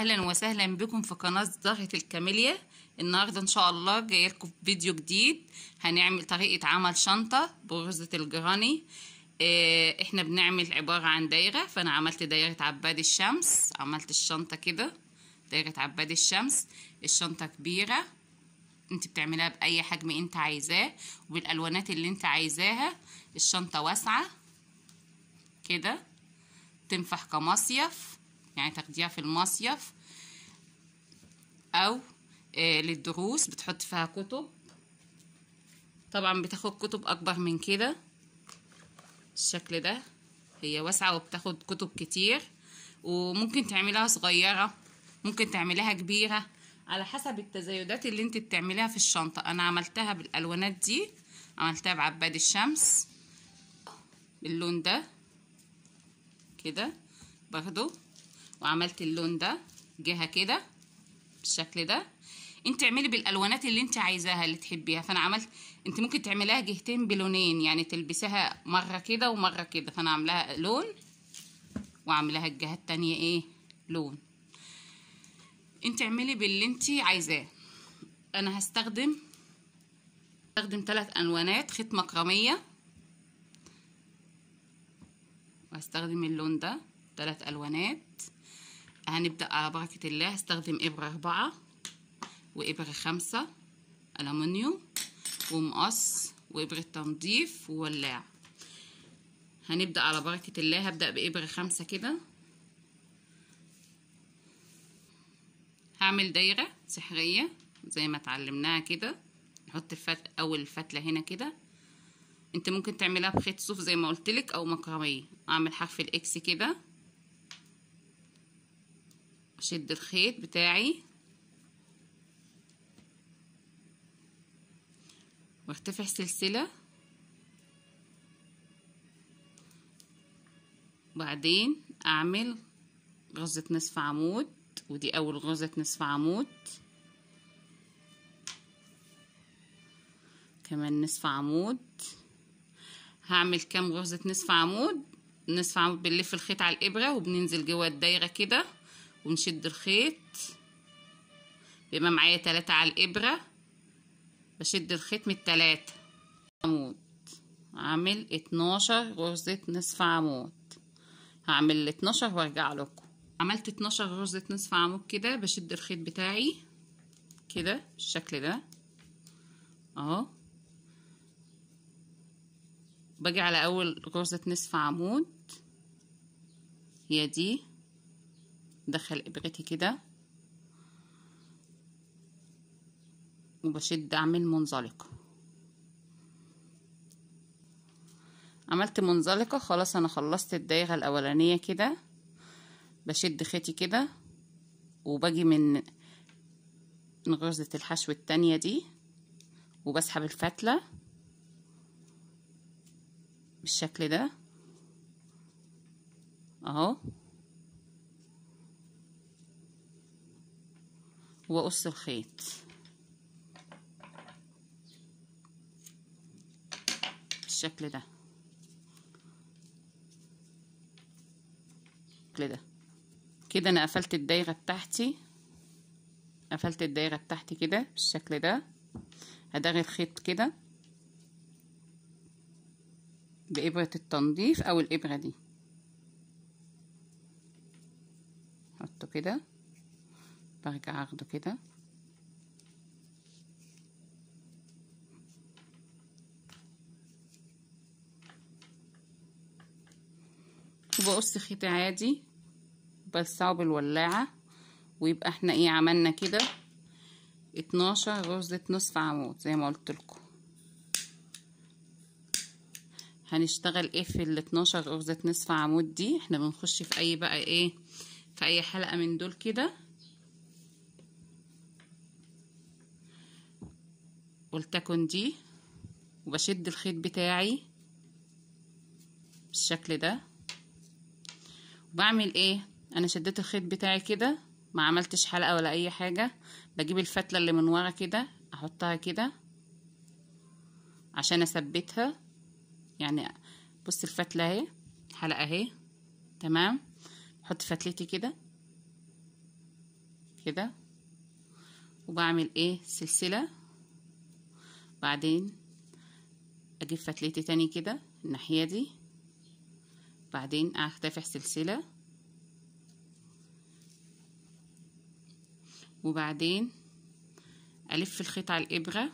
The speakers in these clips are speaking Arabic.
اهلا وسهلا بكم في قناه زهره الكاميليا النهارده ان شاء الله جاي لكم فيديو جديد هنعمل طريقه عمل شنطه برزه الجراني آه، احنا بنعمل عباره عن دايره فانا عملت دايره عباد الشمس عملت الشنطه كده دايره عباد الشمس الشنطه كبيره انت بتعملها باي حجم انت عايزاه وبالالوانات اللي انت عايزاها الشنطه واسعه كده تنفح كمصيف يعني تاخديها في المصيف او آه، للدروس بتحط فيها كتب طبعا بتاخد كتب اكبر من كده الشكل ده هي واسعة وبتاخد كتب كتير وممكن تعملها صغيرة ممكن تعملها كبيرة على حسب التزايدات اللي انت بتعمليها في الشنطة انا عملتها بالالوانات دي عملتها بعباد الشمس باللون ده كده برضو وعملت اللون ده جهه كده بالشكل ده انت اعملي بالالوانات اللي انت عايزاها اللي تحبيها فانا عملت انت ممكن تعمليها جهتين بلونين يعني تلبسيها مره كده ومره كده فانا عاملاها لون وعاملاها الجهه التانية ايه لون انت اعملي باللي انت عايزاه انا هستخدم هستخدم ثلاث الوانات خيط مكرميه وهستخدم اللون ده ثلاث الوانات هنبدأ على بركة الله هستخدم إبرة أربعة وإبرة خمسة الومنيوم ومقص وإبرة تنظيف وولاع هنبدأ على بركة الله هبدأ بإبرة خمسة كده هعمل دايرة سحرية زي ما اتعلمناها كده نحط الفت... أول فتلة هنا كده انت ممكن تعملها بخيط صوف زي ما قلتلك أو مكرمية أعمل حرف الإكس كده اشد الخيط بتاعي وارتفع سلسلة وبعدين اعمل غزة نصف عمود ودي اول غزة نصف عمود كمان نصف عمود هعمل كام غرزة نصف عمود نصف عمود بنلف الخيط على الإبرة وبننزل جوه الدايرة كده ونشد الخيط بما معايا تلاتة على الإبرة بشد الخيط من التلاتة عمود عامل اتناشر غرزة نصف عمود هعمل اتناشر وارجع لكم عملت اتناشر غرزة نصف عمود كده بشد الخيط بتاعي كده بالشكل ده اهو باجي على اول غرزة نصف عمود هي دي بدخل ابرتي كده وبشد اعمل منزلقه عملت منزلقه خلاص انا خلصت الدايره الاولانيه كده بشد خيطي كده وباجي من من غرزه الحشو التانية دي وبسحب الفتله بالشكل ده اهو واقص الخيط بالشكل ده كده كده انا قفلت الدايره بتاعتي قفلت الدايره بتاعتي كده بالشكل ده هدغي الخيط كده بإبرة التنظيف أو الإبرة دي حطه كده برجع اخده كده وبقص خيط عادي بلسعه بالولاعة ويبقى احنا ايه عملنا كده اتناشر غرزة نصف عمود زي ما قلت لكم هنشتغل ايه في ال 12 غرزة نصف عمود دي احنا بنخش في اي بقى ايه في اي حلقة من دول كده ولتكن دي وبشد الخيط بتاعي بالشكل ده وبعمل ايه انا شديت الخيط بتاعي كده ما عملتش حلقه ولا اي حاجه بجيب الفتله اللي من ورا كده احطها كده عشان اثبتها يعني بص الفتله اهي حلقه اهي تمام احط فتلتي كده كده وبعمل ايه سلسله بعدين اجيب فتلتي تاني كده الناحية دي بعدين ارتفع سلسلة وبعدين الف الخيط على الابرة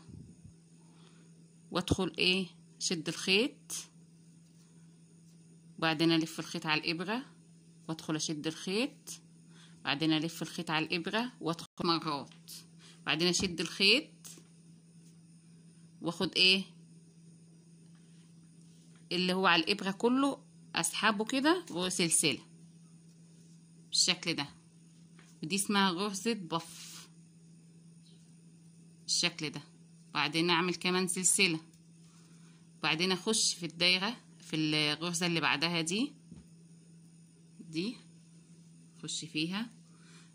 وادخل ايه شد الخيط بعدين الف الخيط على الابرة وادخل اشد الخيط بعدين الف الخيط على الابرة وادخل مرات بعدين اشد الخيط واخد ايه اللي هو على الابره كله اسحبه كده وسلسله بالشكل ده ودي اسمها غرزه بف بالشكل ده وبعدين اعمل كمان سلسله وبعدين اخش في الدايره في الغرزه اللي بعدها دي دي اخش فيها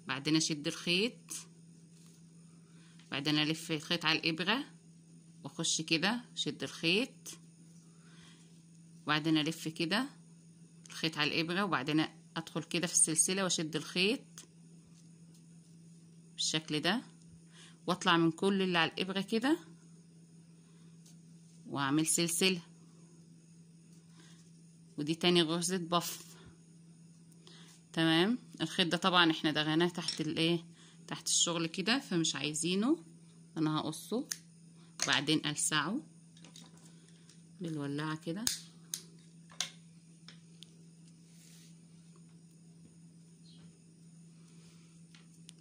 بعدين اشد الخيط بعدين الف الخيط على الابره واخش كده شد الخيط وبعدين الف كده الخيط على الابره وبعدين ادخل كده في السلسله واشد الخيط بالشكل ده واطلع من كل اللي على الابره كده واعمل سلسله ودي تاني غرزه بف تمام الخيط ده طبعا احنا دغناه تحت الايه تحت الشغل كده فمش عايزينه انا هقصه وبعدين ألسعه بالولاعة كده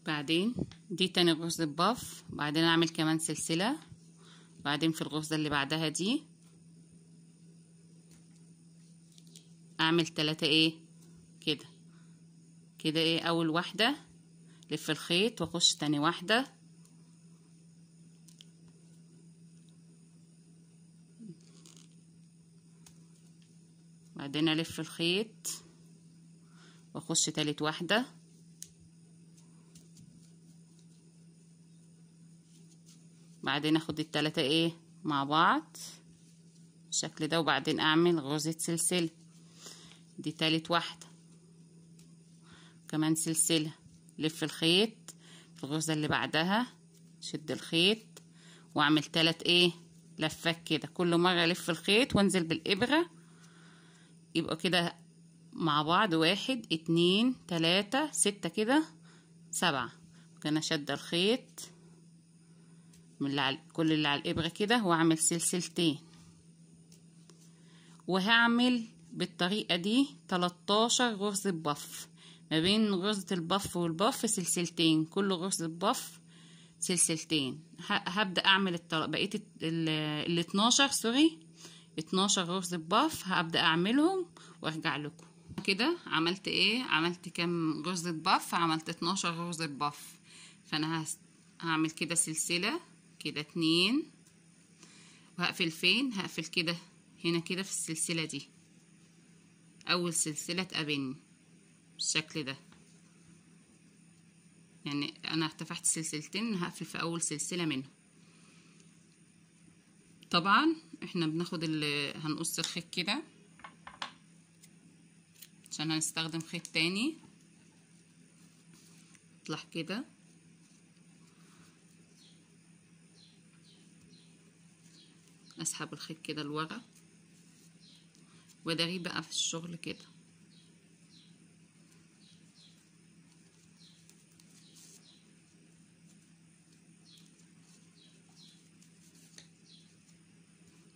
بعدين دي تاني غرزة باف بعدين أعمل كمان سلسلة بعدين في الغرزة اللي بعدها دي أعمل تلاتة إيه كده كده إيه أول واحدة لف الخيط وأخش تاني واحدة بعدين الف الخيط واخش تالت واحده بعدين اخد التلاتة ايه مع بعض بالشكل ده وبعدين اعمل غرزة سلسلة دي تالت واحدة كمان سلسلة لف الخيط في الغرزة اللي بعدها شد الخيط واعمل تلات ايه لفات كده كل مرة الف الخيط وانزل بالابرة يبقى كده مع بعض واحد اتنين تلاتة ستة كده سبعة كنا شد الخيط من اللي على كل اللي على الإبرة كده وأعمل سلسلتين وهعمل بالطريقة دي تلتاشر غرزة بف ما بين غرزة البف والبف سلسلتين كل غرزة بف سلسلتين هبدأ أعمل بقية ال... ال... الاتناشر سوري 12 رز باف هبدا اعملهم وارجع لكم كده عملت ايه عملت كام رز باف عملت 12 رز بف فانا هعمل كده سلسله كده اتنين وهقفل فين هقفل كده هنا كده في السلسله دي اول سلسله تقابلني بالشكل ده يعني انا ارتفعت سلسلتين هقفل في اول سلسله منهم طبعا احنا بناخد هنقص الخيط كده عشان هنستخدم خيط تاني يطلع كده اسحب الخيط كده لورا واداريه بقى في الشغل كده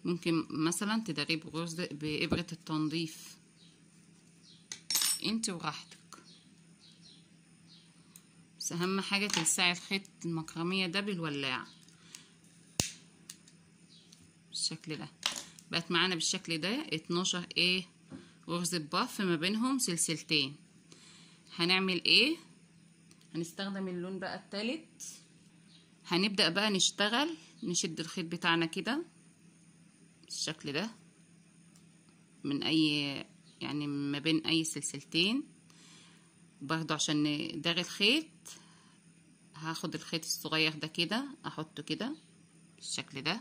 ممكن مثلا تداريه بغرز بإبرة التنظيف انت وراحتك بس اهم حاجة تلسعي الخيط المكرمية ده بالولاعة بالشكل ده بقت معانا بالشكل ده اتناشر ايه غرزة باف ما بينهم سلسلتين هنعمل ايه هنستخدم اللون بقى التالت هنبدأ بقى نشتغل نشد الخيط بتاعنا كده بالشكل ده من اي يعني ما بين اي سلسلتين برضو عشان دار الخيط هاخد الخيط الصغير ده كده احطه كده بالشكل ده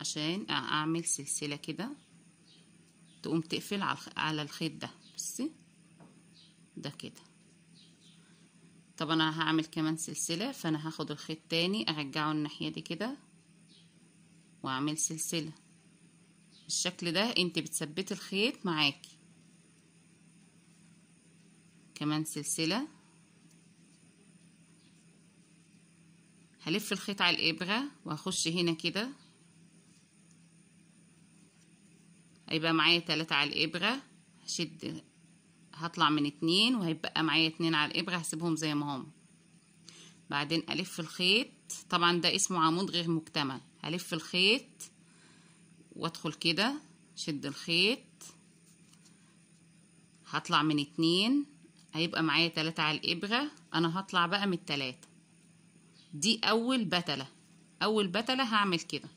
عشان اعمل سلسلة كده تقوم تقفل على الخيط ده بصي ده كده طب انا هعمل كمان سلسلة فانا هاخد الخيط تاني ارجعه الناحية دي كده واعمل سلسلة بالشكل ده انت بتثبتي الخيط معاكي كمان سلسلة هلف الخيط على الإبرة وهخش هنا كده هيبقى معايا تلاتة على الإبرة هشد هطلع من اتنين وهيبقى معايا اتنين على الإبرة هسيبهم زي ما هم بعدين ألف الخيط طبعا ده اسمه عمود غير مكتمل هلف الخيط وادخل كده شد الخيط هطلع من اتنين هيبقى معايا تلاتة على الإبرة أنا هطلع بقى من التلاتة دي أول بتلة أول بتلة هعمل كده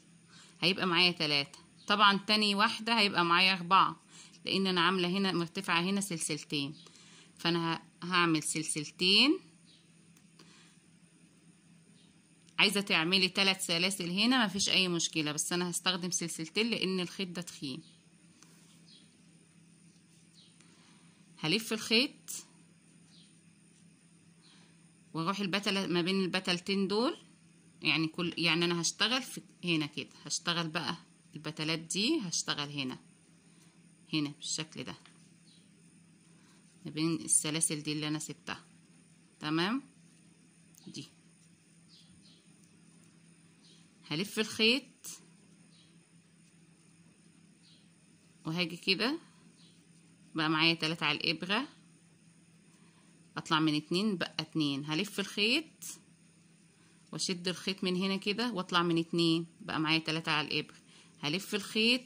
هيبقى معايا تلاتة طبعا تاني واحدة هيبقى معايا أربعة لأن أنا عاملة هنا مرتفعة هنا سلسلتين فأنا هعمل سلسلتين عايزه تعملي ثلاث سلاسل هنا مفيش اي مشكله بس انا هستخدم سلسلتين لان الخيط ده تخين هلف الخيط واروح البتله ما بين البتلتين دول يعني كل يعني انا هشتغل في هنا كده هشتغل بقى البتلات دي هشتغل هنا هنا بالشكل ده ما بين السلاسل دي اللي انا سبتها تمام دي هلف الخيط وهاجي كده بقى معايا تلاتة على الإبرة أطلع من اتنين بقى اتنين هلف الخيط واشد الخيط من هنا كده واطلع من اتنين بقى معايا تلاتة على الإبرة هلف الخيط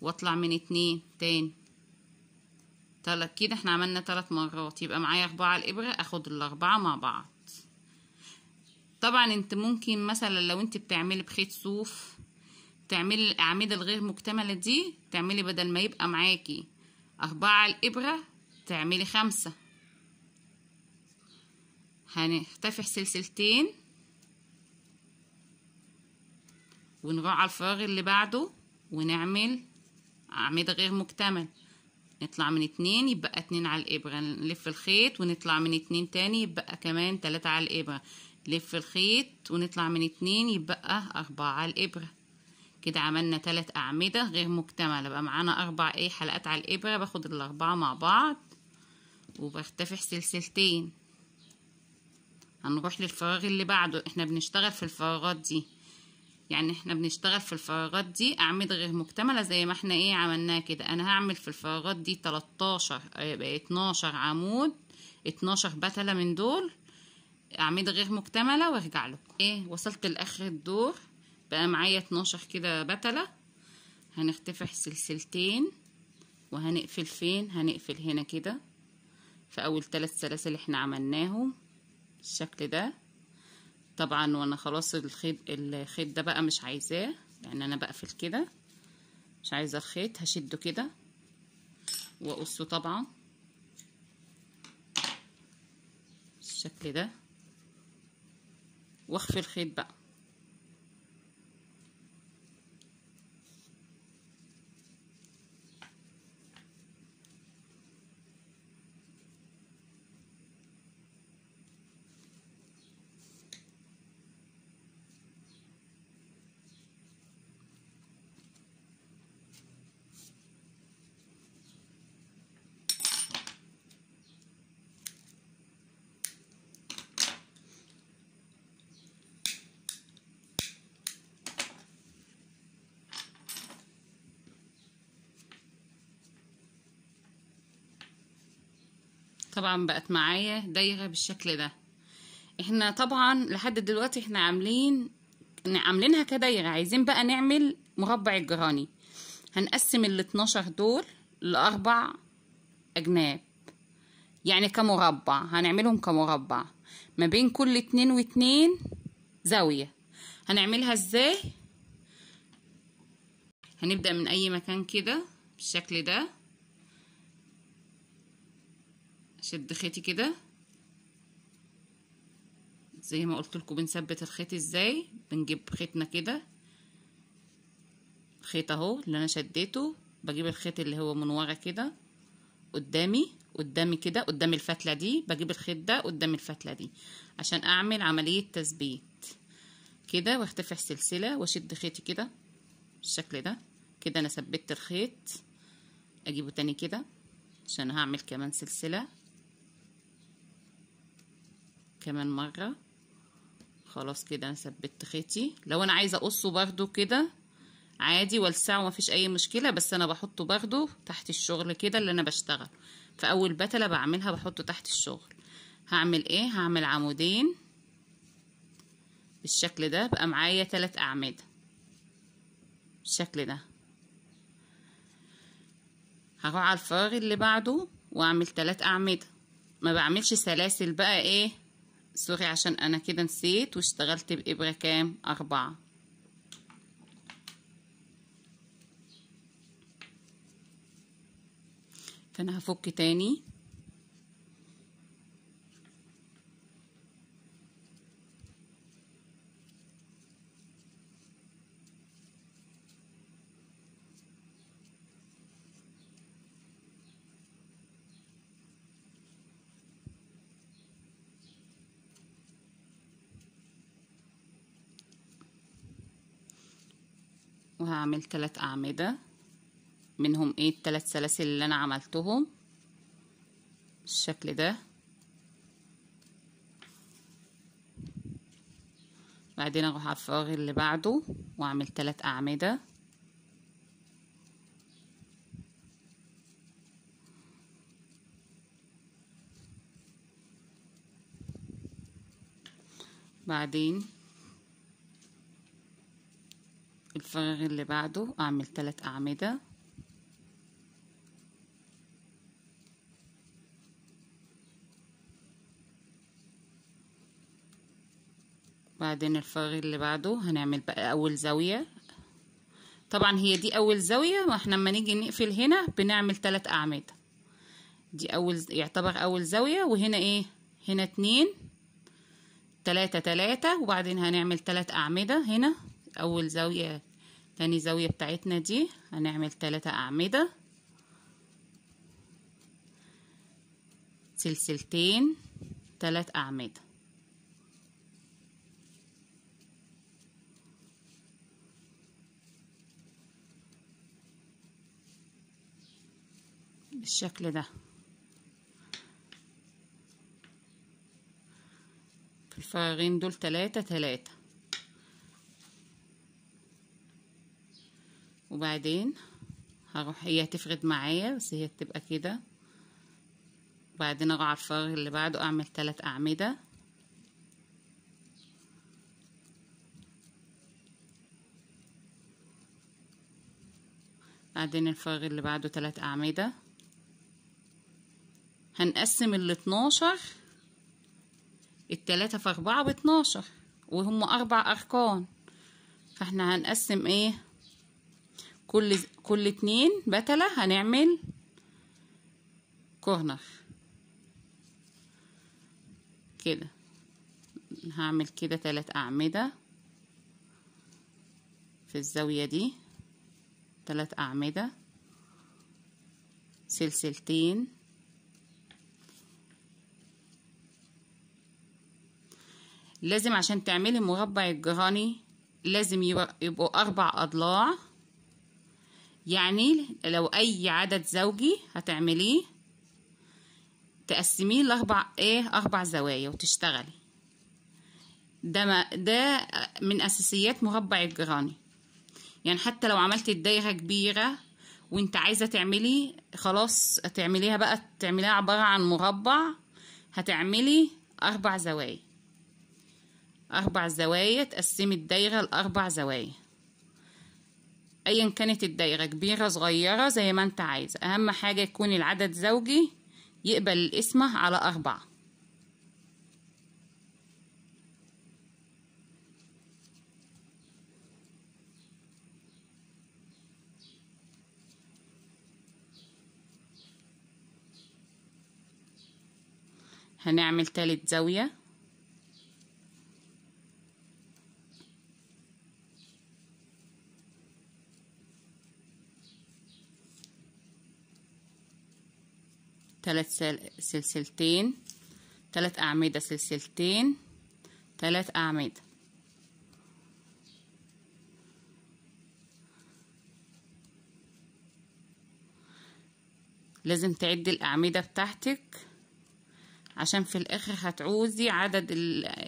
واطلع من اتنين تاني تلات كده احنا عملنا تلات مرات يبقى معايا أربعة على الإبرة أخد الأربعة مع بعض طبعا انت ممكن مثلا لو انت بتعملي بخيط صوف تعملي الاعمدة الغير مكتملة دي تعملي بدل ما يبقى معاكي اربعة الابرة تعملي خمسة هنختفح سلسلتين ونروح على الفراغ اللي بعده ونعمل اعمدة غير مكتمل نطلع من اتنين يبقى اتنين على الابرة نلف الخيط ونطلع من اتنين تاني يبقى كمان تلاتة على الابرة لف الخيط ونطلع من اتنين يبقى أربعة على الإبرة كده عملنا تلات أعمدة غير مكتملة بقى معانا أربع إيه حلقات على الإبرة باخد الأربعة مع بعض وبرتفع سلسلتين هنروح للفراغ اللي بعده احنا بنشتغل في الفراغات دي يعني احنا بنشتغل في الفراغات دي أعمدة غير مكتملة زي ما احنا إيه عملناها كده أنا هعمل في الفراغات دي تلتاشر آه، اتناشر عمود اتناشر بتلة من دول اعمده غير مكتمله وارجع لكم ايه وصلت لاخر الدور بقى معايا 12 كده بتله هنرتفع سلسلتين وهنقفل فين هنقفل هنا كده في اول ثلاث سلاسل احنا عملناهم بالشكل ده طبعا وانا خلاص الخيط الخيط ده بقى مش عايزاه يعني انا بقفل كده مش عايزه الخيط هشده كده واقصه طبعا بالشكل ده واخفي الخيط بقى طبعا بقت معايا دايرة بالشكل ده احنا طبعا لحد دلوقتي احنا عاملين عاملينها كدايرة عايزين بقى نعمل مربع الجراني هنقسم ال 12 دول لأربع أجناب يعني كمربع هنعملهم كمربع ما بين كل اتنين واتنين زاوية هنعملها ازاي هنبدأ من أي مكان كده بالشكل ده شد خيطي كده زي ما قلت لكم بنثبت الخيط ازاي بنجيب خيطنا كده الخيط اهو اللي انا شديته بجيب الخيط اللي هو من ورا كده قدامي قدامي كده قدام الفتله دي بجيب الخيط ده قدام الفتله دي عشان اعمل عمليه تثبيت كده وارتفع سلسله واشد خيطي كده بالشكل ده كده انا ثبت الخيط اجيبه تاني كده عشان هعمل كمان سلسله كمان مرة خلاص كده انا ثبت خيطي لو انا عايزة اقصه برضو كده عادي والسعه مفيش اي مشكله بس انا بحطه برضو تحت الشغل كده اللي انا بشتغل فاول اول بتله بعملها بحطه تحت الشغل هعمل ايه هعمل عمودين بالشكل ده بقى معايا تلات اعمده بالشكل ده هروح على الفراغ اللي بعده واعمل تلات اعمده ما بعملش سلاسل بقى ايه سوري عشان انا كده نسيت واشتغلت بإبرة كام أربعة فانا هفك تاني وهعمل تلات أعمدة منهم ايه التلات سلاسل اللي أنا عملتهم بالشكل ده بعدين اروح على الفراغ اللي بعده واعمل تلات اعمده بعدين الفراغ اللي بعده اعمل ثلاث اعمده بعدين الفراغ اللي بعده هنعمل بقى اول زاويه طبعا هي دي اول زاويه واحنا لما نيجي نقفل هنا بنعمل ثلاث اعمده دي اول يعتبر اول زاويه وهنا ايه هنا اتنين تلاتة تلاتة وبعدين هنعمل تلات اعمده هنا اول زاويه تاني زاوية بتاعتنا دي هنعمل تلاتة أعمدة سلسلتين تلات أعمدة بالشكل ده الفراغين دول تلاتة تلاتة وبعدين هروح هي تفرد معايا بس هي بتبقى كده وبعدين اروح على الفراغ اللي بعده اعمل تلات اعمده بعدين الفراغ اللي بعده تلات اعمده هنقسم ال 12 التلاتة في أربعة باتناشر وهم أربع أرقام فاحنا هنقسم ايه كل كل اتنين بتلة هنعمل كورنر كده هعمل كده تلات أعمدة في الزاوية دي تلات أعمدة سلسلتين لازم عشان تعملي مربع الجراني لازم يبقوا أربع أضلاع يعني لو أي عدد زوجي هتعمليه تقسميه لأربع إيه أربع زوايا وتشتغلي ده ما ده من أساسيات مربع الجراني يعني حتى لو عملتي الدايرة كبيرة وانت عايزة تعملي خلاص تعمليها بقى تعمليها عبارة عن مربع هتعملي أربع زوايا أربع زوايا تقسمي الدايرة لأربع زوايا ايا كانت الدايره كبيره صغيره زي ما انت عايز اهم حاجه يكون العدد زوجي يقبل القسمه على أربعة هنعمل تالت زاويه تلات سلسلتين تلات أعمدة سلسلتين تلات أعمدة لازم تعدي الأعمدة بتاعتك عشان في الآخر هتعوزي عدد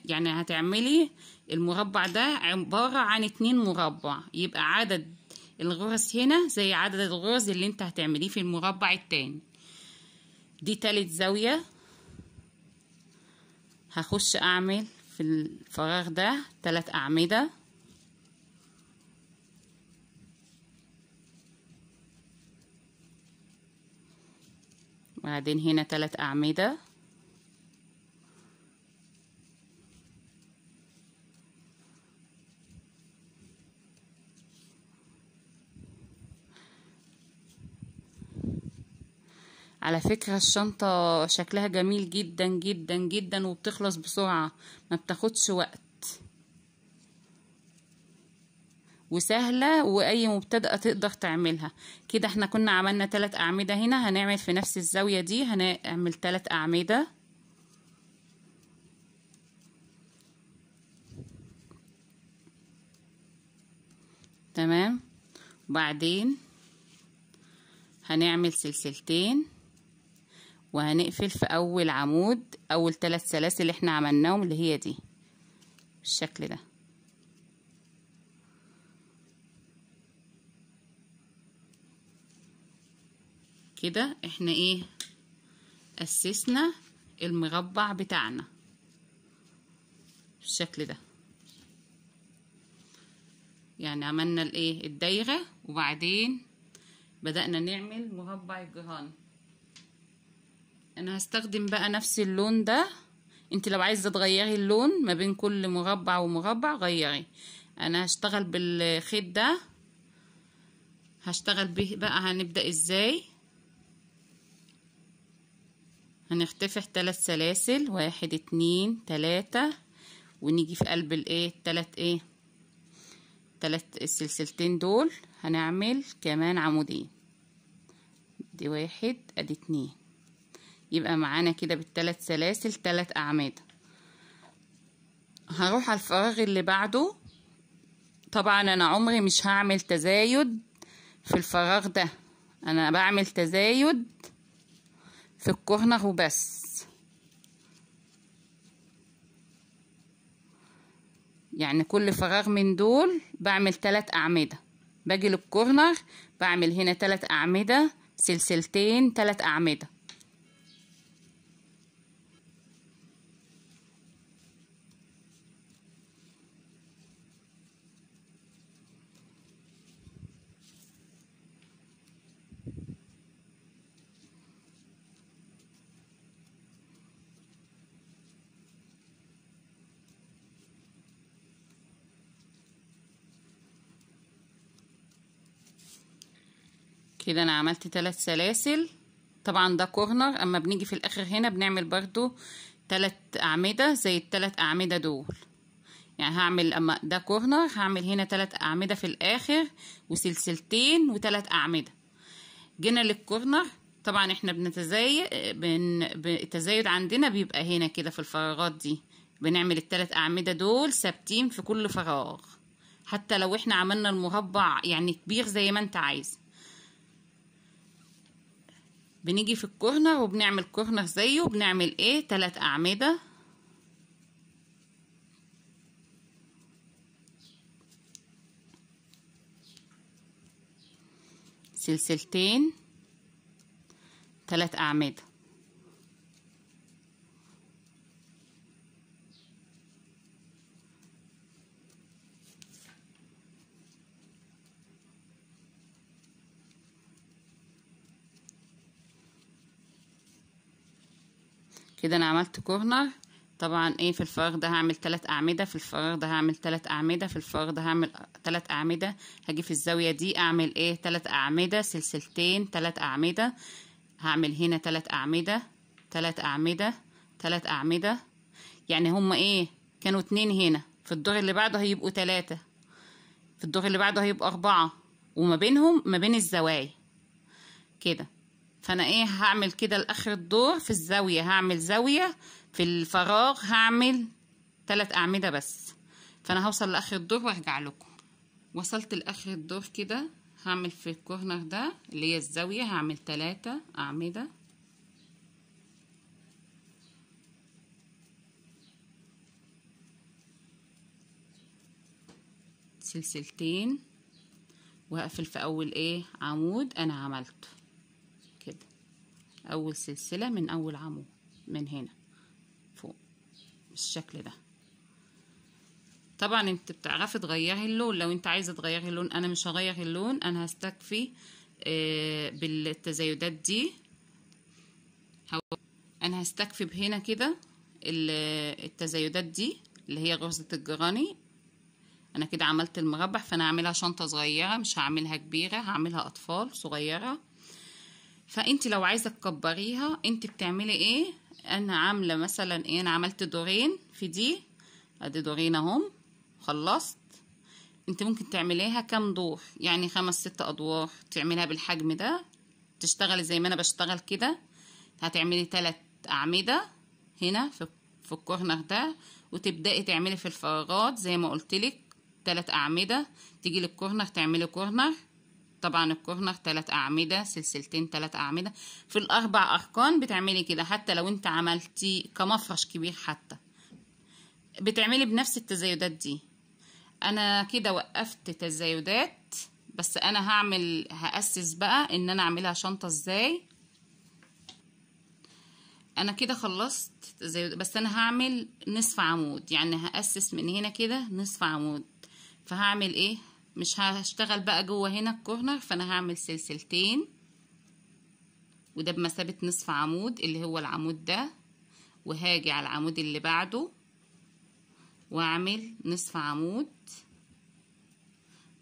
يعني هتعملي المربع ده عبارة عن اتنين مربع يبقى عدد الغرز هنا زي عدد الغرز اللي انت هتعمليه في المربع التاني دي تالت زاوية هخش اعمل في الفراغ ده تلات اعمدة وبعدين هنا تلات اعمده على فكرة الشنطة شكلها جميل جدا جدا جدا وبتخلص بسرعة ما بتاخدش وقت وسهلة وأي مبتدأة تقدر تعملها كده احنا كنا عملنا تلات أعمدة هنا هنعمل في نفس الزاوية دي هنعمل تلات أعمدة تمام وبعدين هنعمل سلسلتين وهنقفل في اول عمود اول ثلاث سلاسل اللي احنا عملناهم اللي هي دي بالشكل ده كده احنا ايه اسسنا المربع بتاعنا بالشكل ده يعني عملنا الايه الدايره وبعدين بدأنا نعمل مربع الجهان انا هستخدم بقى نفس اللون ده انت لو عايزه تغيري اللون ما بين كل مربع ومربع غيري انا هشتغل بالخيط ده هشتغل به بقى هنبدا ازاي هنرتفع ثلاث سلاسل واحد اتنين تلاتة ونيجي في قلب الايه التلات ايه تلات السلسلتين دول هنعمل كمان عمودين دي واحد ادي اتنين يبقى معانا كده بالتلات سلاسل تلات اعمده هروح على الفراغ اللي بعده طبعا انا عمري مش هعمل تزايد في الفراغ ده انا بعمل تزايد في الكورنر وبس يعني كل فراغ من دول بعمل تلات اعمده باجي للكورنر بعمل هنا تلات اعمده سلسلتين تلات اعمده كده انا عملت ثلاث سلاسل طبعا ده كورنر اما بنيجي في الاخر هنا بنعمل برضو ثلاث اعمده زي الثلاث اعمده دول يعني هعمل اما ده كورنر هعمل هنا ثلاث اعمده في الاخر وسلسلتين وثلاث اعمده جينا للكورنر طبعا احنا بنتزايد بن... التزايد عندنا بيبقى هنا كده في الفراغات دي بنعمل الثلاث اعمده دول ثابتين في كل فراغ حتى لو احنا عملنا المربع يعني كبير زي ما انت عايز بنيجي في الكهنة وبنعمل كهنة زيه بنعمل ايه تلات أعمدة سلسلتين تلات أعمدة كده انا عملت كورنر طبعا ايه في الفراغ ده هعمل تلات اعمده في الفراغ ده هعمل تلات اعمده في الفراغ ده هعمل تلات اعمده هاجي في الزاويه دي اعمل ايه تلات اعمده سلسلتين تلات اعمده هعمل هنا تلات اعمده تلات اعمده تلات اعمده يعني هما ايه كانوا اتنين هنا في الدور اللي بعده هيبقوا تلاتة في الدور اللي بعده هيبقوا اربعه وما بينهم ما بين الزوايا كده فانا ايه هعمل كده لاخر الدور في الزاويه هعمل زاويه في الفراغ هعمل ثلاث اعمده بس فانا هوصل لاخر الدور وارجع لكم وصلت لاخر الدور كده هعمل في الكورنر ده اللي هي الزاويه هعمل ثلاثة اعمده سلسلتين وهقفل في اول ايه عمود انا عملته اول سلسلة من اول عمود من هنا فوق بالشكل ده طبعا انت بتعرفي تغيري اللون لو انت عايزه تغيري اللون انا مش هغير اللون انا هستكفي آه، بالتزايدات دي انا هستكفي بهنا كده التزايدات دي اللي هي غرزه الجراني انا كده عملت المربع فانا هعملها شنطه صغيره مش هعملها كبيره هعملها اطفال صغيره فانت لو عايزه تكبريها انت بتعملي ايه انا عامله مثلا ايه انا عملت دورين في دي ادي دورين اهم خلصت انت ممكن تعمليها كام دور يعني خمس ست ادوار تعملها بالحجم ده تشتغلي زي ما انا بشتغل كده هتعملي تلات اعمده هنا في في الكورنر ده وتبداي تعملي في الفراغات زي ما قلتلك تلات اعمده تيجي للكورنر تعملي كورنر طبعا الكورنر تلات أعمدة سلسلتين تلات أعمدة في الأربع أركان بتعملي كده حتى لو أنت عملتي كمفرش كبير حتى بتعملي بنفس التزايدات دي أنا كده وقفت تزايدات بس أنا هعمل هأسس بقى إن أنا أعملها شنطة إزاي أنا كده خلصت تزايدات بس أنا هعمل نصف عمود يعني هأسس من هنا كده نصف عمود فهعمل إيه مش هشتغل بقى جوه هنا الكورنر فانا هعمل سلسلتين وده بمثابة نصف عمود اللي هو العمود ده وهاجي على العمود اللي بعده واعمل نصف عمود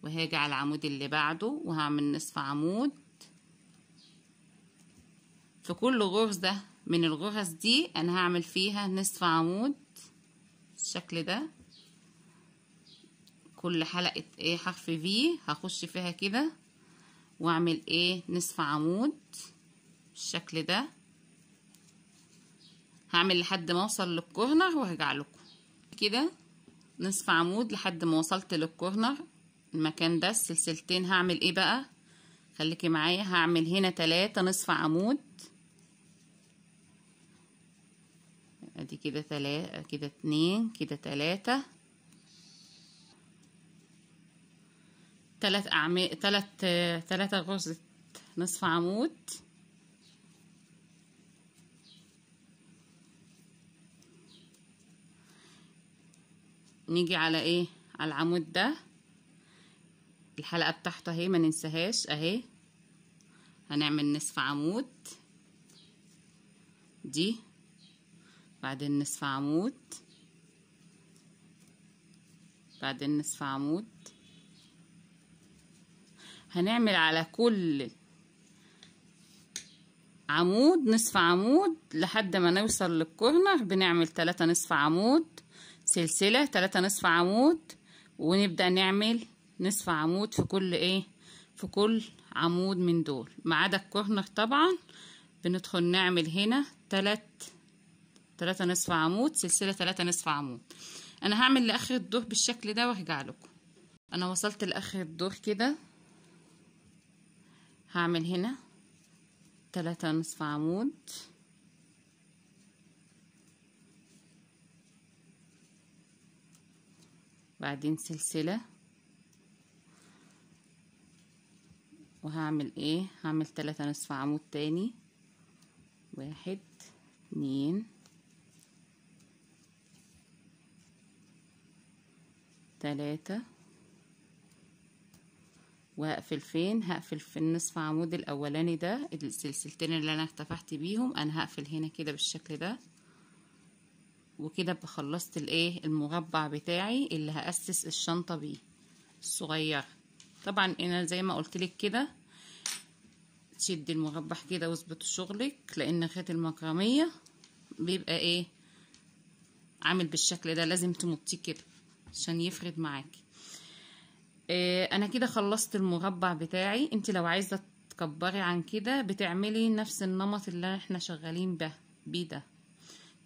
وهاجي على العمود اللي بعده وهعمل نصف عمود في كل غرزة من الغرز دي انا هعمل فيها نصف عمود بالشكل ده كل حلقة ايه حرف في هخش فيها كده واعمل ايه نصف عمود بالشكل ده هعمل لحد ما اوصل للكورنر وهرجع لكم كده نصف عمود لحد ما وصلت للكورنر المكان ده السلسلتين هعمل ايه بقى خليكي معايا هعمل هنا تلاتة نصف عمود ادي كده تلاتة كده اتنين كده تلاتة ثلاث أعماق ثلاث ثلاثة غرزة نصف عمود نيجي على ايه على العمود ده الحلقة بتاعته اهي ما ننساهاش اهي هنعمل نصف عمود دي بعدين نصف عمود بعدين نصف عمود هنعمل على كل عمود نصف عمود لحد ما نوصل للكورنر بنعمل تلاتة نصف عمود سلسلة تلاتة نصف عمود ونبدأ نعمل نصف عمود في كل ايه في كل عمود من دول ما عدا الكورنر طبعا بندخل نعمل هنا تلات تلاتة نصف عمود سلسلة تلاتة نصف عمود انا هعمل لاخر الدور بالشكل ده وارجع لكم انا وصلت لاخر الدور كده هعمل هنا تلاتة نصف عمود بعدين سلسلة وهعمل ايه هعمل تلاتة نصف عمود تاني واحد اتنين تلاتة وهقفل فين هقفل في النصف عمود الاولاني ده السلسلتين اللي انا ارتفعت بيهم انا هقفل هنا كده بالشكل ده وكده بخلصت الايه المربع بتاعي اللي هاسس الشنطه بيه الصغيره طبعا انا زي ما قلت لك كده تشدي المربع كده واظبطي شغلك لان خيط المكرميه بيبقى ايه عامل بالشكل ده لازم تمطيه كده عشان يفرد معاكي آه، انا كده خلصت المربع بتاعي انت لو عايزه تكبري عن كده بتعملي نفس النمط اللي احنا شغالين به بيه ده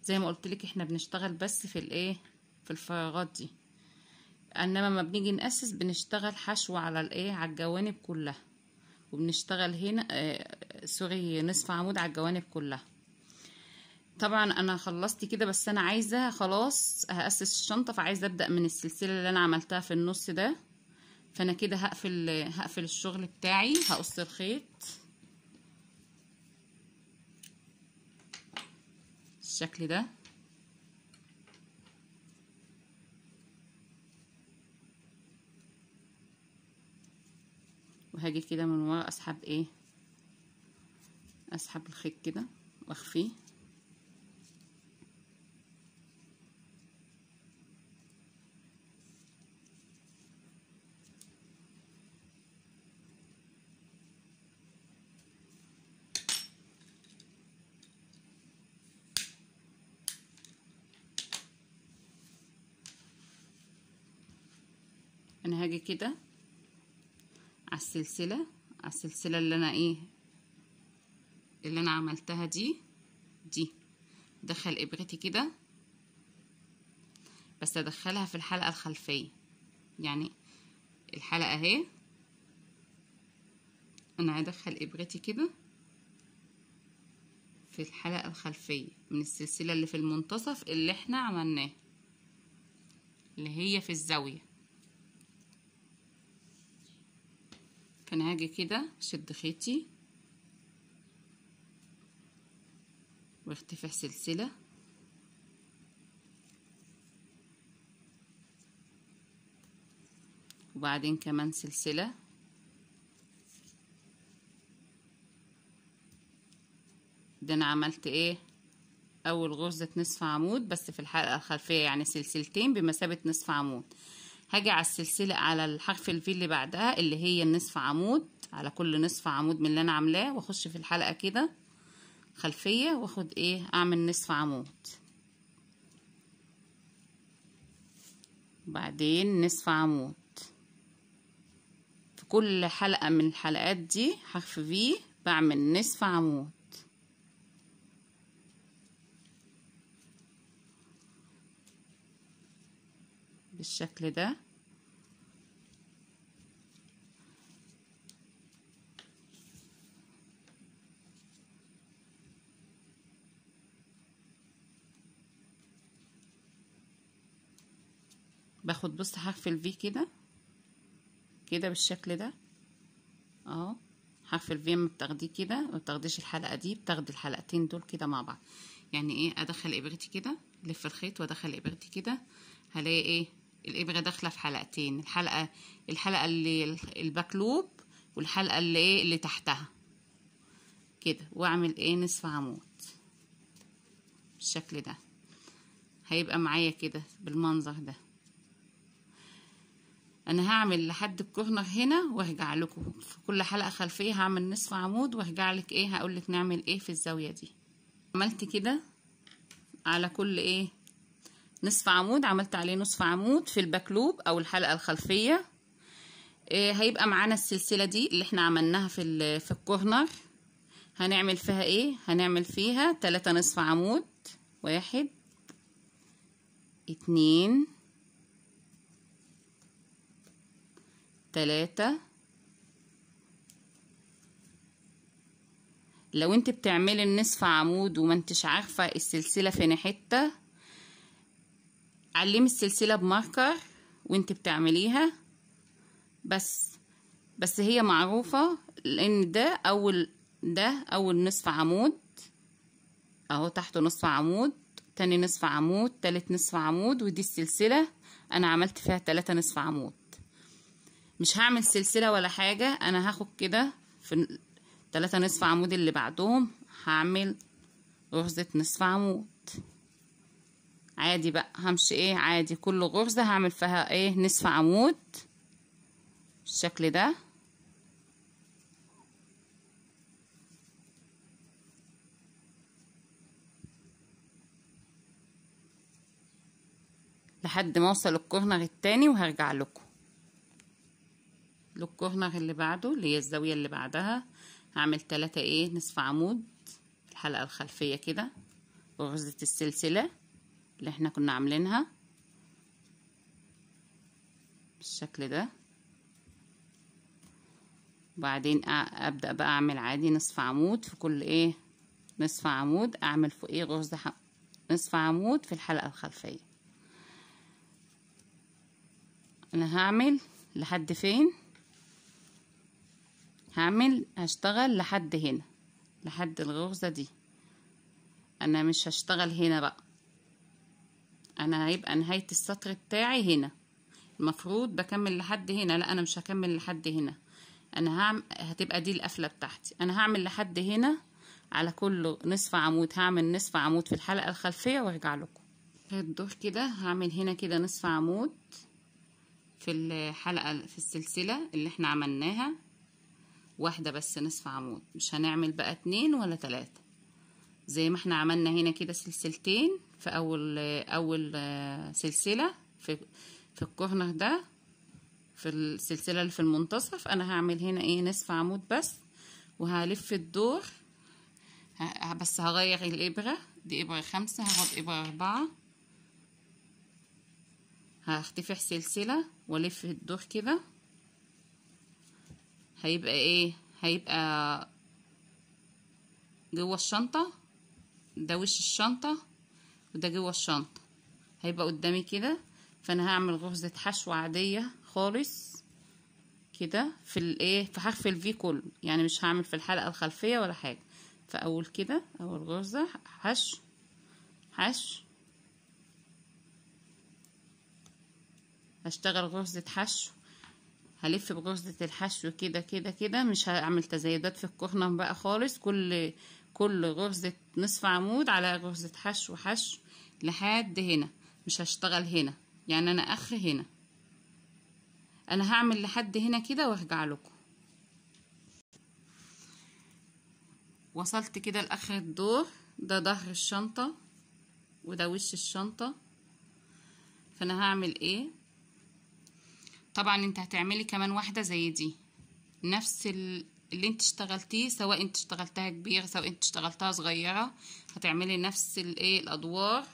زي ما قلت لك احنا بنشتغل بس في الايه في الفراغات دي انما ما بنيجي نأسس بنشتغل حشو على الايه على الجوانب كلها وبنشتغل هنا آه سوري نصف عمود على الجوانب كلها طبعا انا خلصت كده بس انا عايزه خلاص هأسس الشنطه فعايزه ابدا من السلسله اللي انا عملتها في النص ده فانا كده هقفل هقفل الشغل بتاعي هقص الخيط بالشكل ده وهاجي كده من ورا اسحب ايه اسحب الخيط كده واخفيه انا هاجي كده على السلسله على السلسله اللي انا ايه اللي انا عملتها دي دي دخل ابرتي كده بس ادخلها في الحلقه الخلفيه يعني الحلقه اهي انا هدخل ابرتي كده في الحلقه الخلفيه من السلسله اللي في المنتصف اللي احنا عملناه اللي هي في الزاويه فانا هاجي كده شد خيطي وارتفع سلسله وبعدين كمان سلسله ده انا عملت ايه اول غرزه نصف عمود بس في الحلقه الخلفيه يعني سلسلتين بمثابه نصف عمود هاجي على السلسلة على الحرف الفي اللي بعدها اللي هي النصف عمود على كل نصف عمود من اللي أنا عاملاه وأخش في الحلقة كده خلفية وأخد إيه أعمل نصف عمود بعدين نصف عمود في كل حلقة من الحلقات دي حرف في بعمل نصف عمود بالشكل ده باخد بص حرف الفي كده كده بالشكل ده اهو حرف الفي ما بتاخديه كده ما بتاخديش الحلقه دي بتاخدي الحلقتين دول كده مع بعض يعني ايه ادخل ابرتي كده لف الخيط وادخل ابرتي كده هلاقي ايه الابره داخله في حلقتين الحلقه الحلقه اللي البكلوب والحلقه اللي ايه اللي تحتها كده واعمل ايه نصف عمود بالشكل ده هيبقى معايا كده بالمنظر ده انا هعمل لحد الكورنر هنا وهرجع لكم في كل حلقه خلفيه هعمل نصف عمود وهرجع لك ايه هقول لك نعمل ايه في الزاويه دي عملت كده على كل ايه نصف عمود عملت عليه نصف عمود في البكلوب او الحلقه الخلفيه إيه، هيبقى معانا السلسله دي اللي احنا عملناها في في الكورنر هنعمل فيها ايه هنعمل فيها تلاتة نصف عمود واحد اتنين تلاتة لو انت بتعملي النصف عمود وما انتش عارفة السلسلة فين حتة علمي السلسلة بماركر وانت بتعمليها بس بس هي معروفة لان ده اول ده اول نصف عمود اهو تحته نصف عمود تاني نصف عمود تالت نصف عمود ودي السلسلة انا عملت فيها تلاتة نصف عمود مش هعمل سلسلة ولا حاجة انا هاخد كده في تلاتة نصف عمود اللي بعدهم هعمل رخزة نصف عمود عادي بقى همشي ايه عادي كل غرزة هعمل فيها ايه نصف عمود بالشكل ده لحد ما اوصل الكورنر التاني وهرجع لكم للكورنر اللي بعده اللي هي الزاوية اللي بعدها هعمل تلاتة ايه نصف عمود الحلقة الخلفية كده غرزة السلسلة اللي احنا كنا عاملينها بالشكل ده وبعدين ابدا بقى اعمل عادي نصف عمود في كل ايه نصف عمود اعمل فوق ايه غرزه حق. نصف عمود في الحلقه الخلفيه انا هعمل لحد فين هعمل هشتغل لحد هنا لحد الغرزه دي انا مش هشتغل هنا بقى انا هيبقى نهايه السطر بتاعي هنا المفروض بكمل لحد هنا لا انا مش هكمل لحد هنا انا هعمل هتبقى دي القفله بتاعتي انا هعمل لحد هنا على كل نصف عمود هعمل نصف عمود في الحلقه الخلفيه وارجع لكم الدور كده هعمل هنا كده نصف عمود في الحلقه في السلسله اللي احنا عملناها واحده بس نصف عمود مش هنعمل بقى اتنين ولا تلاته زي ما احنا عملنا هنا كده سلسلتين في اول اول آه، سلسله في في الكورنر ده في السلسله اللي في المنتصف انا هعمل هنا ايه نصف عمود بس وهلف الدور بس هغير الابره دي ابره خمسة هاخد ابره أربعة هختفي سلسله والف الدور كده هيبقى ايه هيبقى جوه الشنطه ده وش الشنطه وده جوه الشنطة هيبقى قدامي كده فانا هعمل غرزة حشو عادية خالص كده في الايه في حرف الفي كله يعني مش هعمل في الحلقة الخلفية ولا حاجة فاول كده اول غرزة حشو حشو هشتغل غرزة حشو هلف بغرزة الحشو كده كده كده مش هعمل تزايدات في الكورنر بقى خالص كل كل غرزة نصف عمود على غرزة حشو حشو لحد هنا مش هشتغل هنا يعني انا اخر هنا انا هعمل لحد هنا كده وارجع لكم وصلت كده لاخر الدور ده ظهر الشنطة وده وش الشنطة فانا هعمل ايه طبعا انت هتعملي كمان واحدة زي دي نفس ال... اللي انت اشتغلتيه سواء انت اشتغلتها كبيرة سواء انت اشتغلتها صغيرة هتعملي نفس الايه الادوار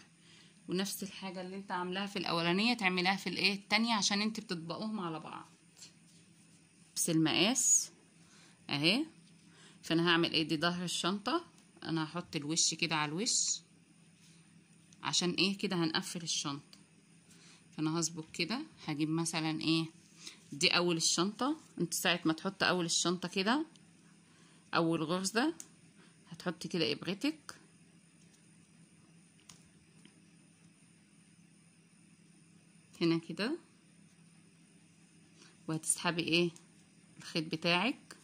ونفس الحاجة اللي انت عاملاها في الاولانية تعمليها في الايه التانية عشان انت بتطبقوهم على بعض نفس المقاس اهي فانا هعمل ايه دي ظهر الشنطة انا هحط الوش كده على الوش عشان ايه كده هنقفل الشنطة فانا هظبط كده هجيب مثلا ايه دي اول الشنطة انت ساعة ما تحط اول الشنطة كده اول غرزة هتحطي كده ابرتك هنا كده وهتسحبي ايه الخيط بتاعك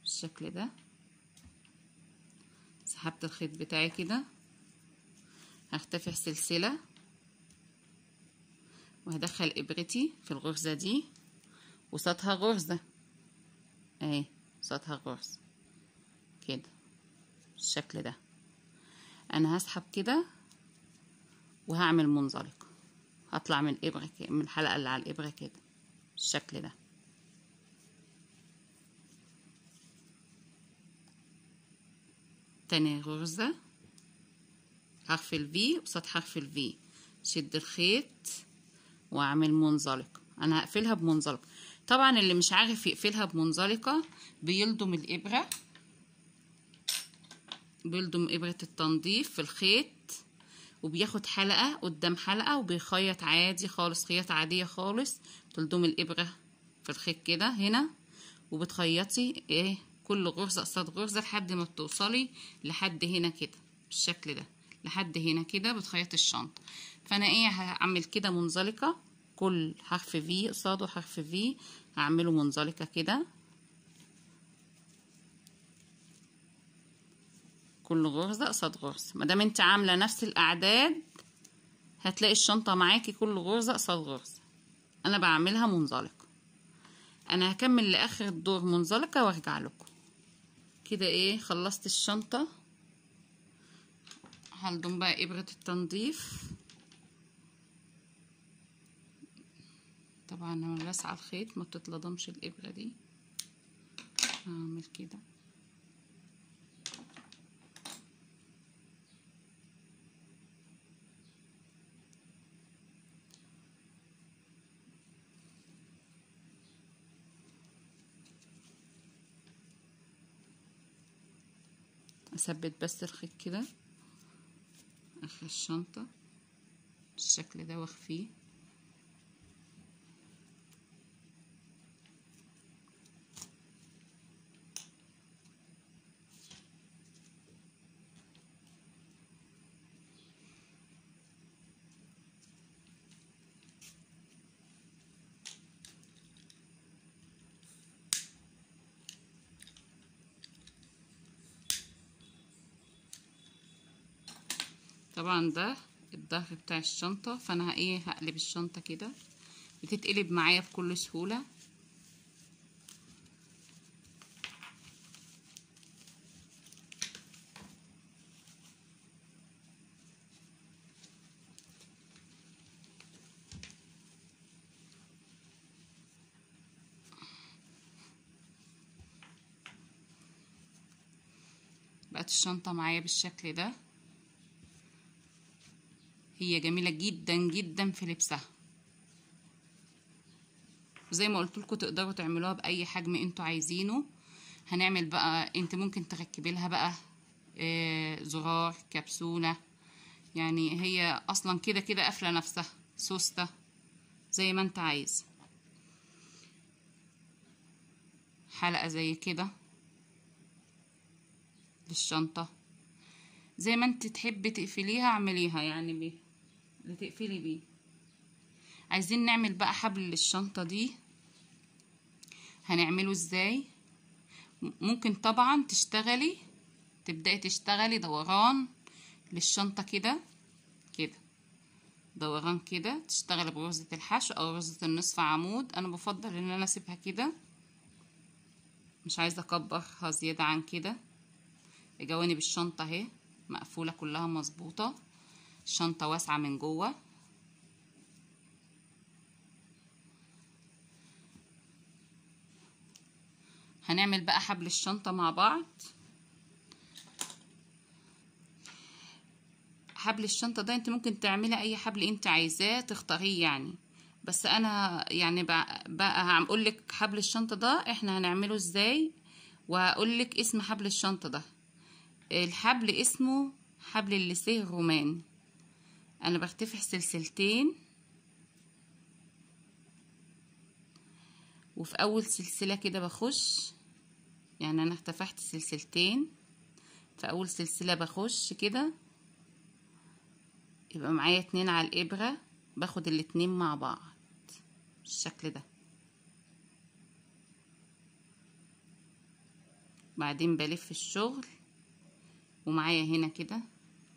بالشكل ده سحبت الخيط بتاعي كده هختفي سلسله وهدخل ابرتي في الغرزة دي وسطها غرزة اهي وسطها غرزه كده بالشكل ده انا هسحب كده وهعمل منزلق هطلع من الابرة من الحلقة اللي على الابرة كده بالشكل ده تاني غرزة حرف الفي وسط حرف الفي شد الخيط واعمل منزلقه انا هقفلها بمنزلقه طبعا اللي مش عارف يقفلها بمنزلقه بيلضم الابره بيلضم ابره التنظيف في الخيط وبياخد حلقه قدام حلقه وبيخيط عادي خالص خياطه عاديه خالص بتلضم الابره في الخيط كده هنا وبتخيطي ايه كل غرزه قصاد غرزه لحد ما بتوصلي لحد هنا كده بالشكل ده لحد هنا كده بتخيطي الشنطه فانا ايه هعمل كده منزلقه كل حرف في قصاده حرف في هعمله منزلقه كده كل غرزه قصاد غرزه ما دام انت عامله نفس الاعداد هتلاقي الشنطه معاكي كل غرزه قصاد غرزه انا بعملها منزلقه انا هكمل لاخر الدور منزلقه وارجع لكم كده ايه خلصت الشنطه هلضم بقى ابره التنظيف طبعا لما بسعى الخيط ما بتتلضمش الابره دي هعمل كده اثبت بس الخيط كده اخر الشنطه بالشكل ده واخفيه طبعا ده الظهر بتاع الشنطة فانا ايه هقلب الشنطة كده بتتقلب معايا بكل سهولة بقت الشنطة معايا بالشكل ده هي جميله جدا جدا في لبسها زي ما قلت لكم تقدروا تعملوها باي حجم انتوا عايزينه هنعمل بقى انت ممكن تركبي لها بقى آه زرار كبسوله يعني هي اصلا كده كده قافله نفسها سوسته زي ما انت عايز حلقه زي كده للشنطه زي ما انت تحبي تقفليها اعمليها يعني بيها بتقفلي بيه عايزين نعمل بقى حبل للشنطة دي هنعمله ازاي ممكن طبعا تشتغلي تبدأي تشتغلي دوران للشنطة كده كده دوران كده تشتغلي برزة الحشو او رزة النصف عمود انا بفضل ان انا اسيبها كده مش عايزة اكبرها زيادة عن كده جوانب الشنطة اهي مقفولة كلها مظبوطة شنطة واسعة من جوه هنعمل بقى حبل الشنطة مع بعض حبل الشنطة ده انت ممكن تعملي اي حبل انت عايزاه تختاريه يعني بس انا يعني بقى هقول لك حبل الشنطة ده احنا هنعمله ازاي وهقولك لك اسم حبل الشنطة ده الحبل اسمه حبل الليسيه الروماني انا برتفع سلسلتين وفي اول سلسلة كده بخش يعني انا ارتفعت سلسلتين في اول سلسلة بخش كده يبقى معايا اتنين على الابرة باخد الاتنين مع بعض بالشكل ده بعدين بلف الشغل ومعايا هنا كده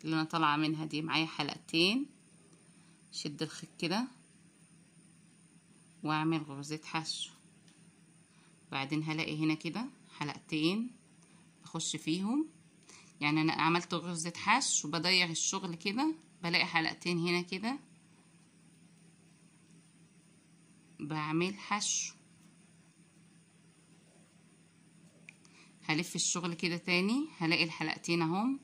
اللي انا طالعه منها دي معايا حلقتين شد الخيط كده واعمل غرزه حشو بعدين هلاقي هنا كده حلقتين بخش فيهم يعني انا عملت غرزه حشو وبضيع الشغل كده بلاقي حلقتين هنا كده بعمل حشو هلف الشغل كده تاني هلاقي الحلقتين اهم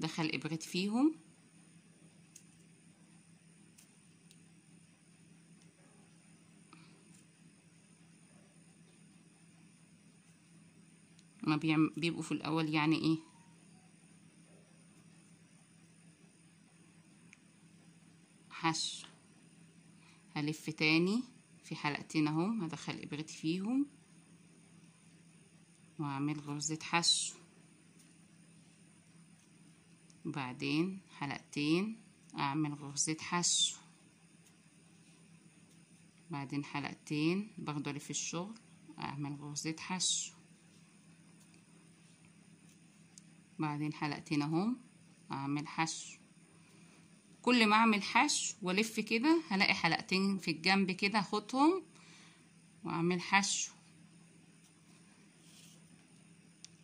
دخل ابرة فيهم ما بيبقوا في الاول يعني ايه حشو هلف تاني في حلقتين اهو هدخل ابرتي فيهم واعمل غرزة حشو وبعدين حلقتين أعمل غرزة حشو بعدين حلقتين برضو اللي في الشغل أعمل غرزة حشو بعدين حلقتين اهم أعمل حشو كل ما أعمل حشو وألف كده هلاقي حلقتين في الجنب كده أخدهم وأعمل حشو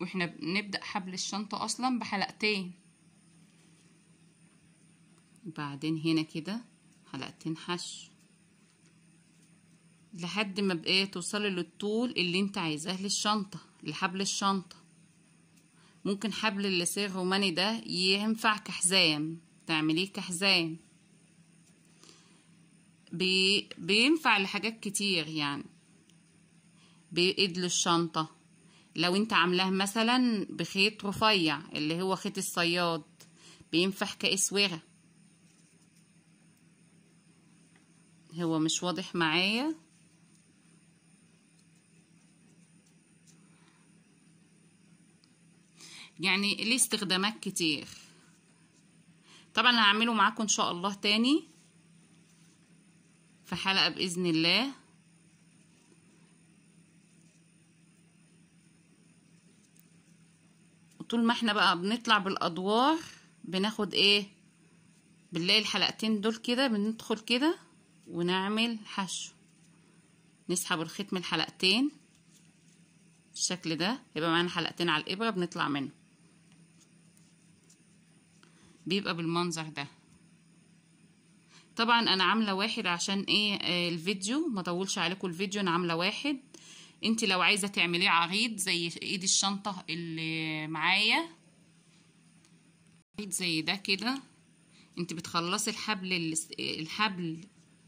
واحنا بنبدأ حبل الشنطة أصلا بحلقتين وبعدين هنا كده حلقتين حشو لحد ما بقى توصلي للطول اللي انت عايزاه للشنطة لحبل الشنطة ممكن حبل اللسان الروماني ده ينفع كحزام تعمليه كحزام بي... بينفع لحاجات كتير يعني بيقيد للشنطة لو انت عاملاه مثلا بخيط رفيع اللي هو خيط الصياد بينفع كاسوره هو مش واضح معايا يعني ليه استخدامات كتير طبعا هعمله معاكم ان شاء الله تاني في حلقة بإذن الله طول ما احنا بقى بنطلع بالأدوار بناخد ايه بنلاقي الحلقتين دول كده بندخل كده ونعمل حشو نسحب الخيط من الحلقتين بالشكل ده يبقى معانا حلقتين على الإبرة بنطلع منه بيبقى بالمنظر ده طبعا انا عامله واحد عشان ايه آه، الفيديو ما اطولش عليكم الفيديو انا عامله واحد انت لو عايزه تعمليه عريض زي ايد الشنطه اللي معايا عريض زي ده كده انت بتخلصي الحبل الحبل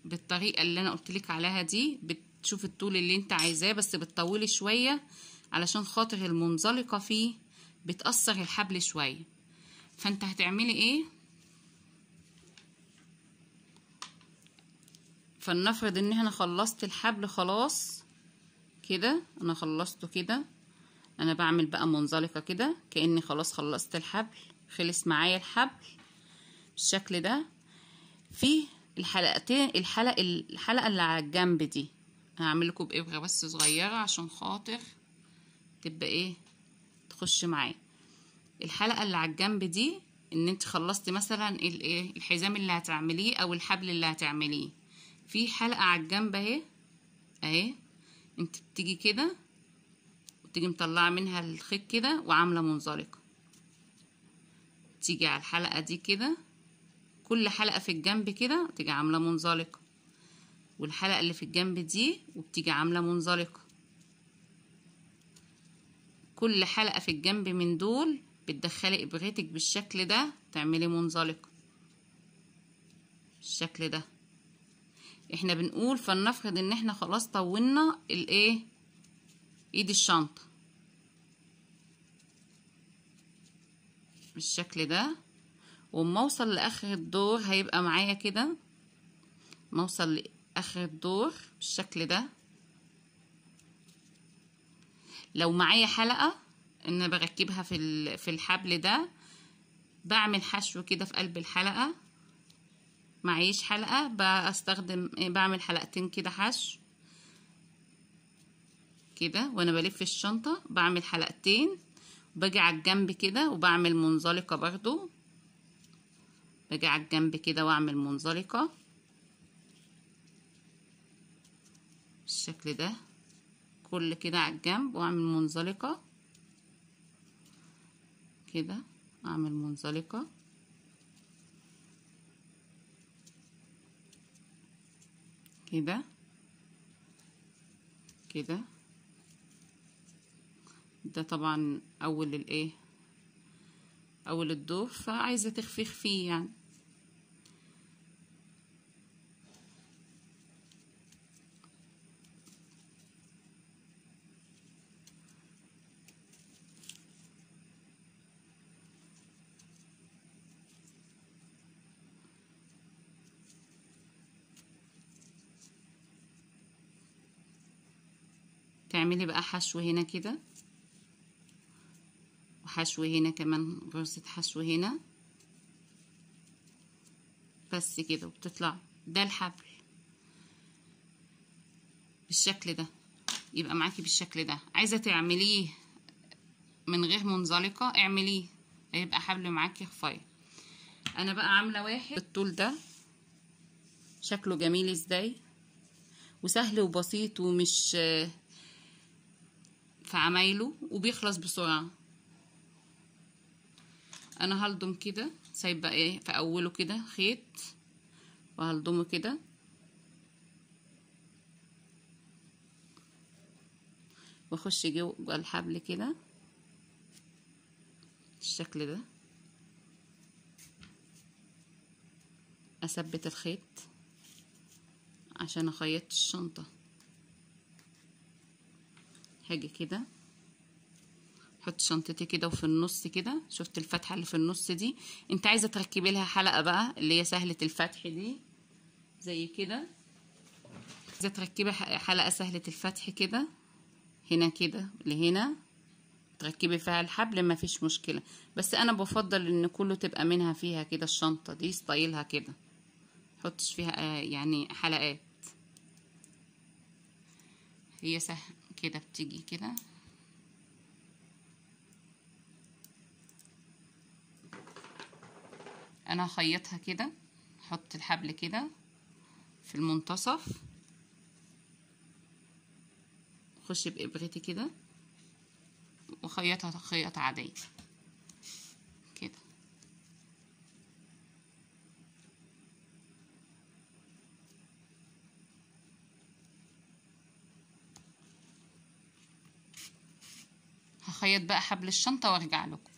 بالطريقه اللي انا قلت لك عليها دي بتشوف الطول اللي انت عايزاه بس بتطولي شويه علشان خاطر المنزلقه فيه بتاثر الحبل شويه فانت هتعملي ايه فلنفرض ان انا خلصت الحبل خلاص كده انا خلصته كده انا بعمل بقى منزلقه كده كاني خلاص خلصت الحبل خلص معايا الحبل بالشكل ده فيه الحلقتين الحلقة الحلقة اللي على الجنب دي هعمل لكم بإبرة بس صغيرة عشان خاطر تبقى ايه تخش معايا الحلقة اللي على الجنب دي ان انت خلصتي مثلا الايه الحزام اللي هتعمليه او الحبل اللي هتعمليه في حلقة على الجنب اهي اهي انت بتيجي كده وتيجي مطلعة منها الخيط كده وعاملة منزلقة تيجي على الحلقة دي كده كل حلقة في الجنب كده تيجي عاملة منزلقة والحلقة اللي في الجنب دي وبتيجي عاملة منزلقة كل حلقة في الجنب من دول بتدخلي ابغيتك بالشكل ده تعملي منزلقة بالشكل ده احنا بنقول فلنفرض ان احنا خلاص طولنا الايه ايد الشنطة بالشكل ده واما اوصل لاخر الدور هيبقى معايا كده ما اوصل لاخر الدور بالشكل ده لو معايا حلقه ان بركبها في في الحبل ده بعمل حشو كده في قلب الحلقه معيش حلقه بستخدم بعمل حلقتين كده حشو كده وانا بلف الشنطه بعمل حلقتين باجي على الجنب كده وبعمل منزلقه برضو باجي على الجنب كده واعمل منزلقة بالشكل ده كل كده على الجنب واعمل منزلقة كده اعمل منزلقة كده كده ده طبعا اول الايه اول الدور فعايزه تخفيخ فيه يعني هعملي بقى حشو هنا كده وحشو هنا كمان غرزة حشو هنا بس كده وبتطلع ده الحبل بالشكل ده يبقى معاكي بالشكل ده عايزة تعمليه من غير منزلقة اعمليه هيبقى حبل معاكي خفاية انا بقى عاملة واحد بالطول ده شكله جميل ازاي وسهل وبسيط ومش في عمايله وبيخلص بسرعة أنا هلضم كده بقى ايه في أوله كده خيط وهلضمه كده واخش جوه الحبل كده الشكل ده اثبت الخيط عشان اخيط الشنطه هاجي كده حط شنطتي كده وفي النص كده شفت الفتحه اللي في النص دي انت عايزه تركبي لها حلقه بقى اللي هي سهله الفتح دي زي كده عايزه تركبي حلقه سهله الفتح كده هنا كده لهنا تركبي فيها الحبل ما فيش مشكله بس انا بفضل ان كله تبقى منها فيها كده الشنطه دي ستايلها كده حطش فيها آه، يعني حلقات هي سهلة كده بتيجي كده انا هخيطها كده احط الحبل كده في المنتصف اخش بابرتي كده وخيطها خياطه عاديه هخيط بقى حبل الشنطة وارجع لكم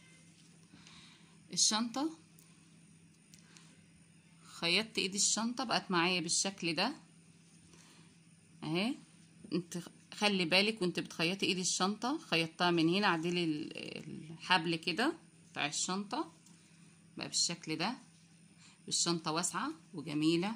الشنطة خيطت ايدي الشنطة بقت معايا بالشكل ده اهي انت خلي بالك وانت بتخيطي ايدي الشنطة خيطتها من هنا عدلي الحبل كده بتاع الشنطة بقى بالشكل ده الشنطة واسعة وجميلة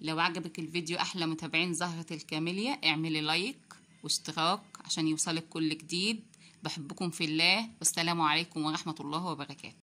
لو عجبك الفيديو أحلى متابعين زهرة الكاميليا اعملي لايك واشتراك عشان يوصلك كل جديد بحبكم في الله والسلام عليكم ورحمة الله وبركاته